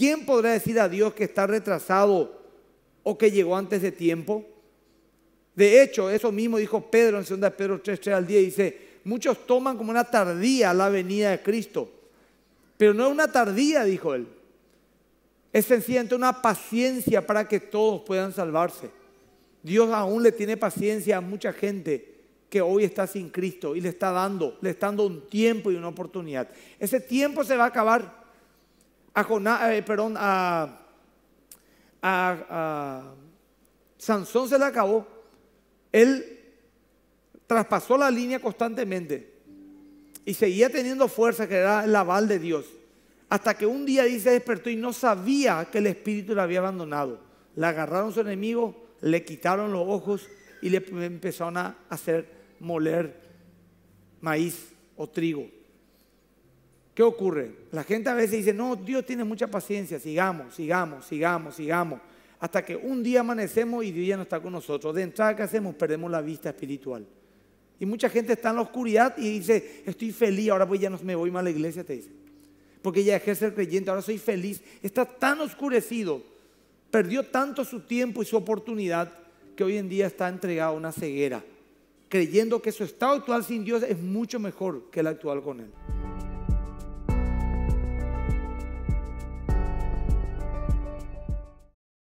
¿Quién podrá decir a Dios que está retrasado o que llegó antes de tiempo? De hecho, eso mismo dijo Pedro en 2 Pedro 3, 3 al 10, dice, muchos toman como una tardía la venida de Cristo, pero no es una tardía, dijo él, es sencillamente una paciencia para que todos puedan salvarse. Dios aún le tiene paciencia a mucha gente que hoy está sin Cristo y le está dando, le está dando un tiempo y una oportunidad. Ese tiempo se va a acabar. Eh, a, Sansón se le acabó. Él traspasó la línea constantemente y seguía teniendo fuerza, que era el aval de Dios. Hasta que un día dice despertó y no sabía que el espíritu le había abandonado. Le agarraron su enemigo, le quitaron los ojos y le empezaron a hacer moler maíz o trigo. ¿Qué ocurre? La gente a veces dice, no, Dios tiene mucha paciencia, sigamos, sigamos, sigamos, sigamos. Hasta que un día amanecemos y Dios ya no está con nosotros. De entrada, ¿qué hacemos? Perdemos la vista espiritual. Y mucha gente está en la oscuridad y dice, estoy feliz, ahora pues ya no me voy más a la iglesia, te dice. Porque ya ejerce de ser creyente, ahora soy feliz. Está tan oscurecido, perdió tanto su tiempo y su oportunidad que hoy en día está entregado a una ceguera, creyendo que su estado actual sin Dios es mucho mejor que el actual con Él.